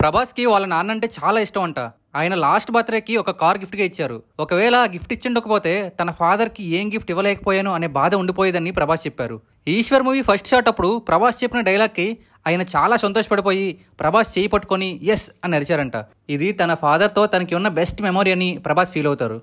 ప్రభాస్కి వాళ్ళ నాన్న అంటే చాలా ఇష్టం అంట ఆయన లాస్ట్ బర్త్డేకి ఒక కార్ గిఫ్ట్గా ఇచ్చారు ఒకవేళ ఆ గిఫ్ట్ ఇచ్చిండకపోతే తన ఫాదర్కి ఏం గిఫ్ట్ ఇవ్వలేకపోయాను అనే బాధ ఉండిపోయేదని ప్రభాస్ చెప్పారు ఈశ్వర్ మూవీ ఫస్ట్ షాట్ అప్పుడు ప్రభాస్ చెప్పిన డైలాగ్కి ఆయన చాలా సంతోషపడిపోయి ప్రభాస్ చేయి పట్టుకొని ఎస్ అని అరిచారంట ఇది తన ఫాదర్తో తనకి ఉన్న బెస్ట్ మెమొరీ అని ప్రభాస్ ఫీల్ అవుతారు